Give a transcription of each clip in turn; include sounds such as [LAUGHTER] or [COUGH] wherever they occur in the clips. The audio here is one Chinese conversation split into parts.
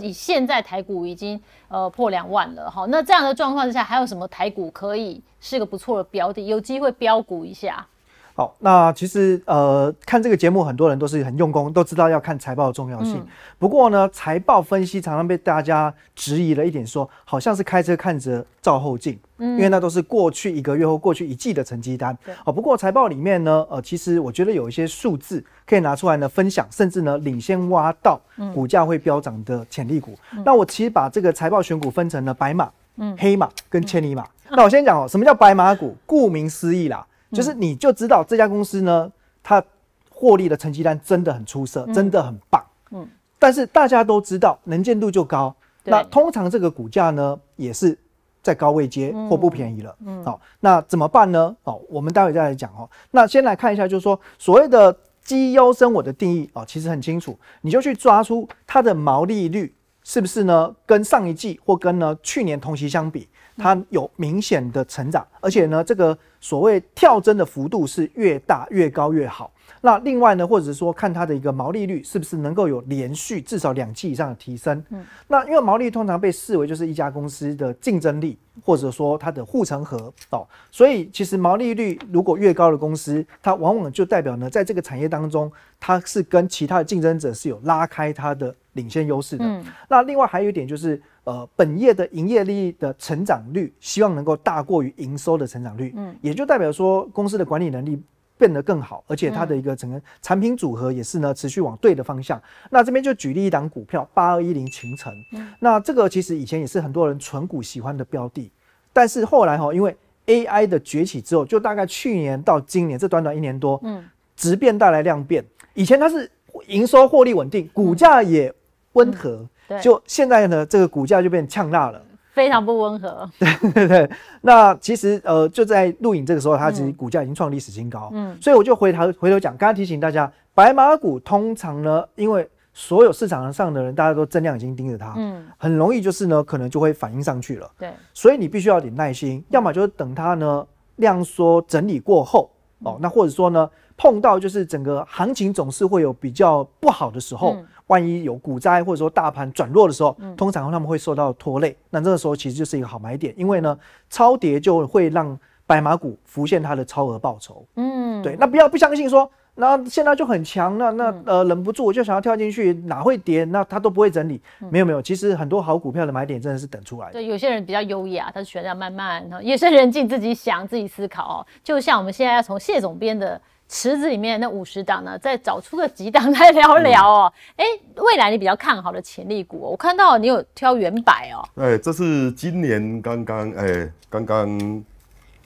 以现在台股已经呃破两万了，哈，那这样的状况之下，还有什么台股可以是个不错的标的，有机会标股一下？好，那其实呃，看这个节目，很多人都是很用功，都知道要看财报的重要性。不过呢，财报分析常常被大家质疑了一点，说好像是开车看着照后镜，嗯，因为那都是过去一个月或过去一季的成绩单。哦，不过财报里面呢，呃，其实我觉得有一些数字可以拿出来呢分享，甚至呢领先挖到股价会飙涨的潜力股。那我其实把这个财报选股分成了白马、黑马跟千里马。那我先讲哦，什么叫白马股？顾名思义啦。就是你就知道这家公司呢，它获利的成绩单真的很出色，真的很棒。嗯，但是大家都知道能见度就高，那通常这个股价呢也是在高位接或不便宜了。嗯，好，那怎么办呢？好，我们待会再来讲哦。那先来看一下，就是说所谓的绩优生我的定义哦，其实很清楚，你就去抓出它的毛利率。是不是呢？跟上一季或跟呢去年同期相比，它有明显的成长，而且呢，这个所谓跳增的幅度是越大越高越好。那另外呢，或者是说看它的一个毛利率是不是能够有连续至少两期以上的提升？嗯，那因为毛利通常被视为就是一家公司的竞争力，或者说它的护城河哦。所以其实毛利率如果越高的公司，它往往就代表呢，在这个产业当中，它是跟其他的竞争者是有拉开它的。领先优势的，那另外还有一点就是，呃，本业的营业利益的成长率，希望能够大过于营收的成长率，嗯，也就代表说公司的管理能力变得更好，而且它的一个个产品组合也是呢持续往对的方向。那这边就举例一档股票八二一零群城，嗯，那这个其实以前也是很多人纯股喜欢的标的，但是后来哈，因为 AI 的崛起之后，就大概去年到今年这短短一年多，嗯，质变带来量变，以前它是营收获利稳定，股价也。温和，对，就现在呢，这个股价就变呛辣了，非常不温和，对对对。那其实呃，就在录影这个时候，它其实股价已经创历史新高，嗯，所以我就回头回头讲，刚刚提醒大家，白马股通常呢，因为所有市场上的人大家都增量已经盯着它，嗯，很容易就是呢，可能就会反应上去了，对，所以你必须要点耐心，要么就是等它呢量缩整理过后，哦，那或者说呢。碰到就是整个行情总是会有比较不好的时候，万一有股灾或者说大盘转弱的时候，通常他们会受到拖累。那这个时候其实就是一个好买点，因为呢，超跌就会让白马股浮现它的超额报酬。嗯，对。那不要不相信说，那现在就很强，那那呃忍不住我就想要跳进去，哪会跌？那它都不会整理。没有没有，其实很多好股票的买点真的是等出来的。对，有些人比较优雅，他是选择慢慢，也是夜深人静自己想自己思考。就像我们现在要从谢总编的。池子里面那五十档呢，再找出个几档来聊聊哦。哎，未来你比较看好的潜力股，我看到你有挑原百哦。对，这是今年刚刚哎，刚刚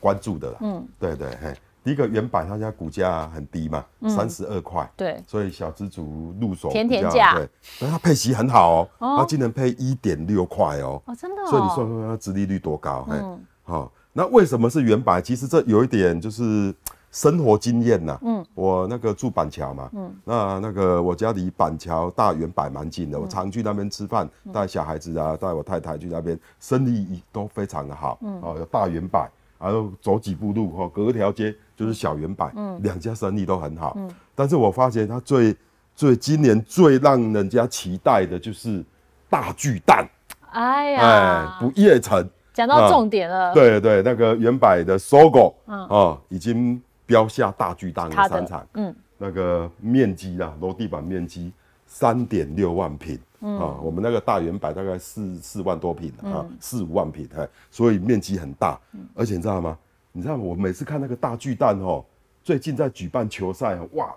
关注的。嗯，对对，嘿，第一个原百，它家股价很低嘛，三十二块。对，所以小资族入手。甜甜价。对，那它配息很好哦，它今年配一点六块哦。哦，真的。所以你说说它殖利率多高？嗯，好，那为什么是原百？其实这有一点就是。生活经验呐，嗯，我那个住板桥嘛，嗯，那那个我家离板桥大圆柏蛮近的，我常去那边吃饭，带小孩子啊，带我太太去那边，生意都非常的好，嗯，哦，有大圆柏，然后走几步路，哦，隔条街就是小圆柏，嗯，两家生意都很好，嗯，但是我发现他最最今年最让人家期待的就是大巨蛋，哎呀，哎，不夜城，讲到重点了，对对，那个圆柏的搜狗嗯，已经。标下大巨蛋的商场，嗯，那个面积啊，楼地板面积三点六万平，啊，我们那个大圆摆大概四四万多平啊，四五万平，哎，所以面积很大，而且你知道吗？你知道我每次看那个大巨蛋哦，最近在举办球赛哇！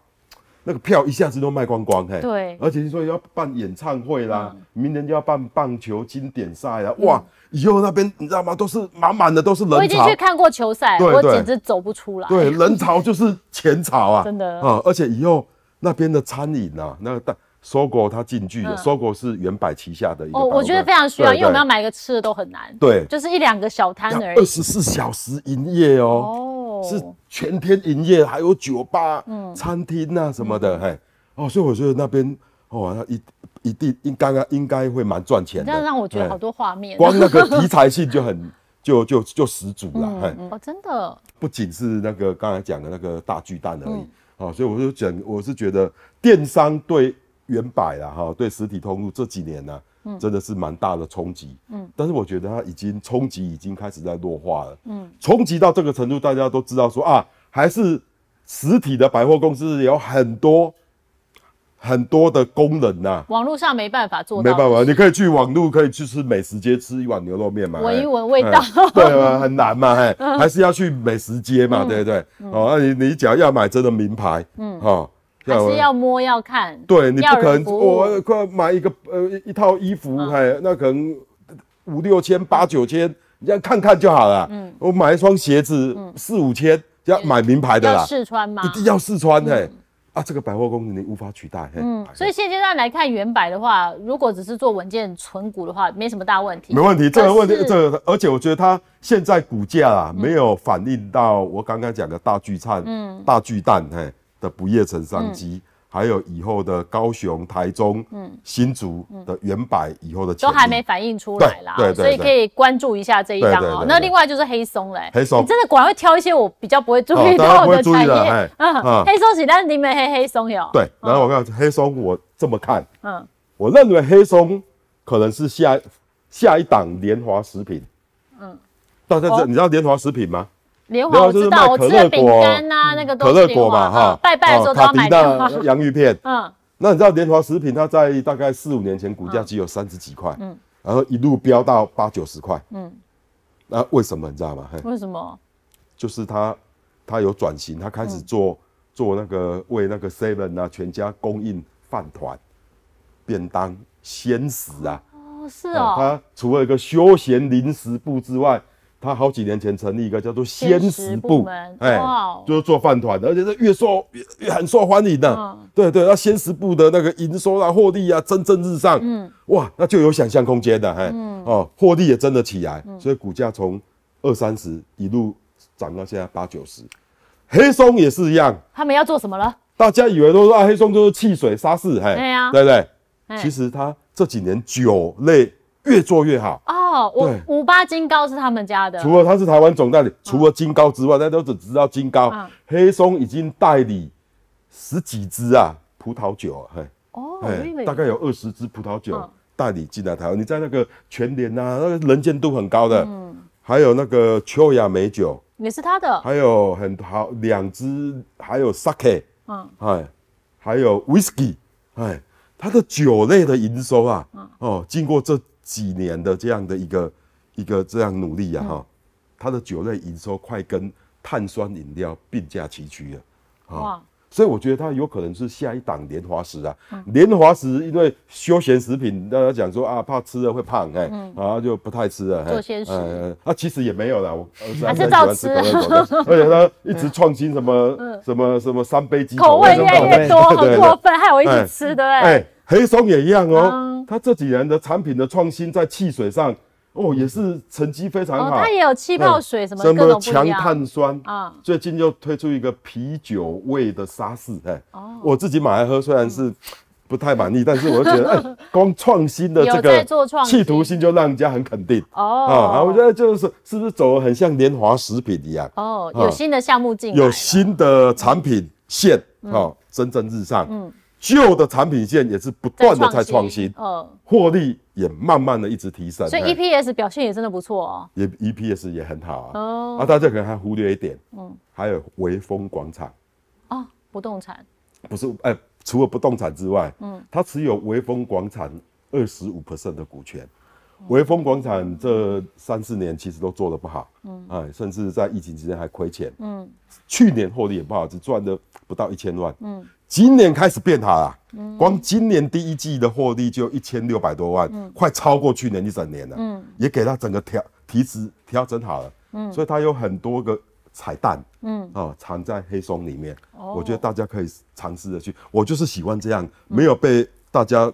那个票一下子都卖光光，嘿，对，而且听说要办演唱会啦，明年就要办棒球经典赛了，哇，以后那边你知道吗？都是满满的都是人潮。我已经去看过球赛，我简直走不出来。对，人潮就是钱潮啊，[LAUGHS] 真的啊，而且以后那边的餐饮啊，那个大 SoGo 他进去了，SoGo 是原版旗下的，一哦，我觉得非常需要，因为我们要买一个吃的都很难，对，就是一两个小摊而已。二十四小时营业哦，哦，是。全天营业，还有酒吧、嗯、餐厅呐什么的，嘿，哦，所以我觉得那边，哦，一一定应刚刚应该会蛮赚钱的。那让我觉得好多画面，光那个题材性就很 [LAUGHS] 就就就十足了，嘿，哦，真的。不仅是那个刚才讲的那个大巨蛋而已，哦，所以我就讲，我是觉得电商对原百啦，哈，对实体通路这几年呢。真的是蛮大的冲击。嗯，但是我觉得它已经冲击已经开始在弱化了。嗯，冲击到这个程度，大家都知道说啊，还是实体的百货公司有很多很多的功能呐。网络上没办法做到，没办法，你可以去网络可以去吃美食街吃一碗牛肉面嘛，闻一闻味道。对啊，很难嘛，还是要去美食街嘛，对对。哦，那你你只要要买真的名牌，嗯，哈。还是要摸要看，对你不可能。我快买一个呃一套衣服，嘿，那可能五六千八九千，这样看看就好了。嗯，我买一双鞋子，四五千，要买名牌的啦。要试穿吗？一定要试穿，嘿，啊，这个百货公司你无法取代。嗯，所以现阶段来看，原百的话，如果只是做文件存股的话，没什么大问题。没问题，这个问题这个，而且我觉得它现在股价啊，没有反映到我刚刚讲的大巨灿，嗯，大巨蛋，嘿。的不夜城商机，还有以后的高雄、台中、新竹的原版以后的都还没反映出来啦。对对所以可以关注一下这一张哦。那另外就是黑松嘞，黑松你真的果然会挑一些我比较不会注意到的产业。嗯，黑松是，但是你们黑黑松有对。然后我看黑松，我这么看，嗯，我认为黑松可能是下下一档联华食品。嗯，大家知你知道联华食品吗？我华道，我卖可乐干啊，那个可乐果嘛，哈，拜拜的时候他要买到洋芋片。[LAUGHS] 嗯，那你知道莲华食品它在大概四五年前股价只有三十几块，嗯，然后一路飙到八九十块，嗯，那为什么你知道吗？为什么？就是它，它有转型，它开始做做那个为那个 seven 啊全家供应饭团、便当、鲜食啊。哦，是哦。它除了一个休闲零食部之外。他好几年前成立一个叫做鲜食部，哎，就是做饭团的，而且是越受越很受欢迎的，对对，那鲜食部的那个营收啊、获利啊蒸蒸日上，嗯，哇，那就有想象空间的，哎，哦，获利也蒸得起来，所以股价从二三十一路涨到现在八九十。黑松也是一样，他们要做什么了？大家以为都是啊，黑松就是汽水、沙士，嘿，对啊，对不对？其实他这几年酒类越做越好。我五八金高是他们家的，除了他是台湾总代理，除了金高之外，大家都只知道金高。黑松已经代理十几支啊，葡萄酒，嘿，哦，大概有二十支葡萄酒代理进来台湾。你在那个全联啊，那个人见度很高的，还有那个秋雅美酒也是他的，还有很好两支，还有 Sake，嗯，哎，还有 Whisky，哎，他的酒类的营收啊，哦，经过这。几年的这样的一个一个这样努力呀哈，他的酒类营收快跟碳酸饮料并驾齐驱了，啊，所以我觉得他有可能是下一档年华石啊，年华石因为休闲食品大家讲说啊怕吃了会胖哎，啊就不太吃了，做鲜食，啊、其实也没有啦，我还是照吃，[LAUGHS] 而且他一直创新什么什么什么三杯鸡，口味越越多很过分，害我一直吃对，哎，黑松也一样哦。他这几年的产品的创新在汽水上，哦，也是成绩非常好。它也有气泡水什么的，种强碳酸啊，最近又推出一个啤酒味的沙士，哎，哦，我自己买来喝，虽然是不太满意，但是我觉得，哎，[LAUGHS] 光创新的这个企图心就让人家很肯定。哦啊，我觉得就是是不是走很像年华食品一样？哦，有新的项目进，有新的产品线哦，蒸蒸日上。嗯。旧的产品线也是不断的在创新，嗯，获利也慢慢的一直提升，所以 EPS 表现也真的不错哦，也 EPS 也很好啊。啊，大家可能还忽略一点，嗯，还有微风广场啊，不动产不是，哎，除了不动产之外，嗯，它持有微风广场二十五的股权。威风广场这三四年其实都做得不好，嗯，哎，甚至在疫情期间还亏钱，嗯，去年获利也不好，只赚的不到一千万，嗯，今年开始变好啦，嗯，光今年第一季的获利就一千六百多万，嗯，快超过去年一整年了，嗯，也给他整个调提职调整好了，嗯，所以他有很多个彩蛋，嗯，啊藏在黑松里面，哦，我觉得大家可以尝试着去，我就是喜欢这样，没有被大家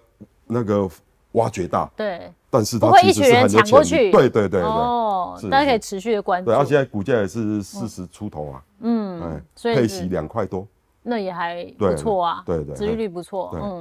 那个挖掘到，对。不会，一人抢过去。对对对对，哦，大家可以持续的关注。对，后现在股价也是四十出头啊。嗯，哎，所以配息两块多，那也还不错啊。对对，收益率不错。嗯。